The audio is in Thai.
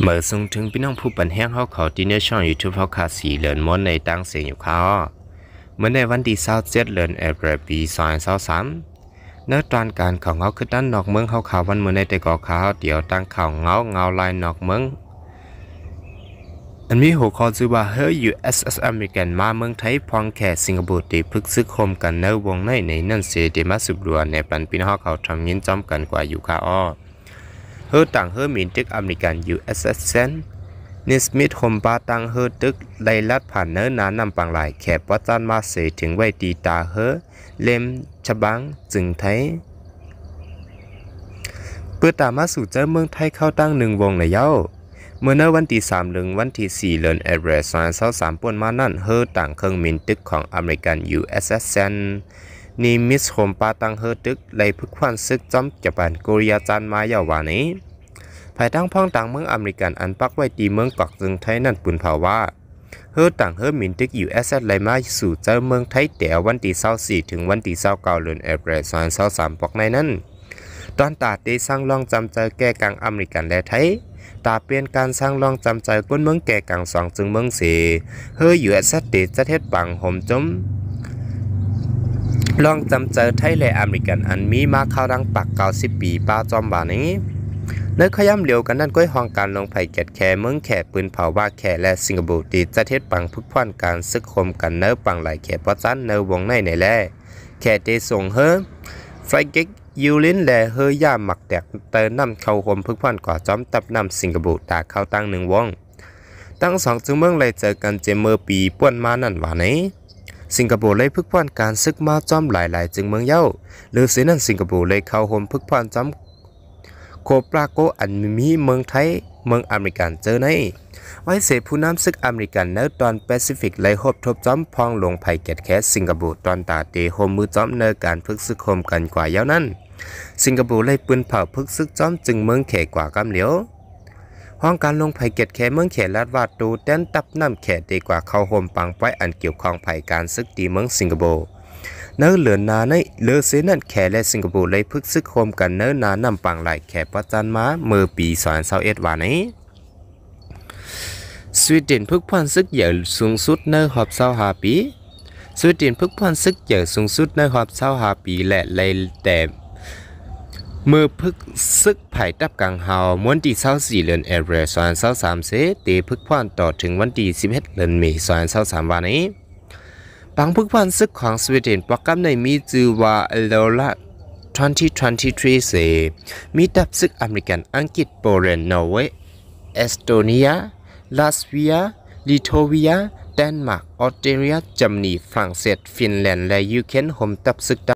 เมื่อส่งถึงพี่น้องผู้ปันแห้งเขาเขาที่เนื้ช่องยูทูบเขาคาสีเหรินมอนในตั้งเสียงอยู่เขาเมื่อในวันที่เศร้าเจ็ดเหินเอเบรปีสอยเศร้าสามเนื้อตอนการของเขาคือด้านนอกเมืองเขาเขาวันเมื่อในแต่ก่อขาเดี๋ยวตั้งเขาเงาเงาลายนอกเมือง อันมีหัวข้อชื่อว่าเฮ้ยยูเอสเอสอเมริกันมาเมืองไทยพองแขกสิงคโปร์ตีพึกซึกคมกันเนื้อวงในในนั่นเสียเดมาสุบรัวในปันพี่น้องเขาทำยินจอมกันกว่าอยู่คาอ้อ hơ tảng hơ miền tức American USSN นิสมิธฮมปาตังเฮตึกไดลัดผ่านเนื้อนานำปังหลายแขบวัตันมาเสถึงไว้ตีตาเฮเลมฉบังจึงไทยเพื่อตามมาสู่เจ้าเมืองไทยเข้าตั้งหนึ่งวงในเย้าเมื่อเนวันที่สามหนึ่งวันที่สี่เลือนเอเานเร้าสามป่นมานั่น เฮต่างเครื่องมินตึกของอเมริกัน USSN นิมิสโฮมปาตังเฮตึกไลพึกควันซึกจอมจับันกุริยาจันมาเยาวานี้ภายตั้งพ้องต่างเมืองอเมริกันอันปักไว้ตีเมืองกอกจึงไทยนั่นปุ่นภาวะเฮอต่างเฮอมินตึกอยู่แอสเซทไลมาสู่เจ้าเมืองไทยแต่วันที่24ถึงวันที่29เดือนเอบแรสอนสามปอกในนั้น ตอนตาตีสร้างลองจำใจแก่กลางอเมริกันและไทยตาเปลี่ยนการสร้างลองจำใจก้นเมืองแก่กลางสองจึงเมืองเสเฮออยู่แอสเซทเดจะเทศดปังหอมจมลองจำเจอไทยและอเมริกันอันมีมาข้าวังปักเก่าสิบปี ป้าจอมบานนี้เนื้อขย้ำเหลียวกันนั่นก้อยห้องการลงไผ่แกดแค่เมืองแข่ปืนเผาว่าแข่และสิงคโปร์ตีจะเทศปังพุกพ่อนการซึกคมกันเนื้อปังหลายแข่ปะจันเนื้อวงในในแล่แข่เตส่งเฮฟไฟเก็กยูลินแลเฮย่าหมักแตกเตินน้ำเข้าคมพึกพ่อนกว่าจอมตับน้ำสิงคโปร์ตาเข้าตั้งหนึ่งวงตั้งสองจึงเมืองเลยเจอกันเจมเมอร์ปีป้วนมานั่นว่าไี้สิงคโปร์เลยพึกพ่านการซึกมาจอมหลายๆ จึงเมืองเย้าหรือสินั้นสิงคโปร์เลยเข้าโฮมพึกพ่านจอมโคปราโกอันมีเมืองไทยเมืองอเมริกันเจอใน ไว้เสผู้นำซึกอเมริกันเนตอนแปซิฟิกไลยหบทบจอมพองลงไผ่เกตแคสสิงคโปร์ตอนตาเตโฮมมือจอมเนอการพึกซึกโคมกันกว่าเย้านั้น สิงคโปร์เลยปืนเผาพึกซึกจอมจึงเมืองเขกว่ากำเหลียวห้องการลงไผ่เกตแขเมืองเขตลัดวาดตูแดนตับน้ำแขตดีกว่าเข้าโฮมปังไว้อันเกี่ยวข้องไผ่การซึกตีเมืองสิงคโปร์เนื้อเหลือนาในเลือเซนันแขและสิงคโปร์เลยพึกซึกโคมกันเนื้อนานำปังไหลแขประจันมาเมื่อปีสองพันเอ็ดวานนี้สวีเดนพึกพันซึกใหญ่สูงสุดเนื้อหอบเศร้าหาปีสวีเดนพึกพันซึกใหญ่สูงสุดเนื้อหอบเศร้าหาปีและเลยแต่มือพึกซึกไผ่ตับกังเฮาวันที่เศ้าสี่เดือนเอเรสอนเศ้าสามเเตพึกพ่านต่อถึงวันที่สิบเอ็ดเดือนเมษสอนเศ้าสามวันนี้ปังพึกพ่านซึกของสวีเดนประกอบในมีจือว่าอลละ2023เสมีตับซึกอเมริกันอังกฤษโปแลนด์นอร์เวย์เอสโตเนียลาสเวียลิทัวเวียเดนมาร์กออสเตรเลียเยอรมนีฝรั่งเศสฟินแลนด์และยูเครนหมตับซึก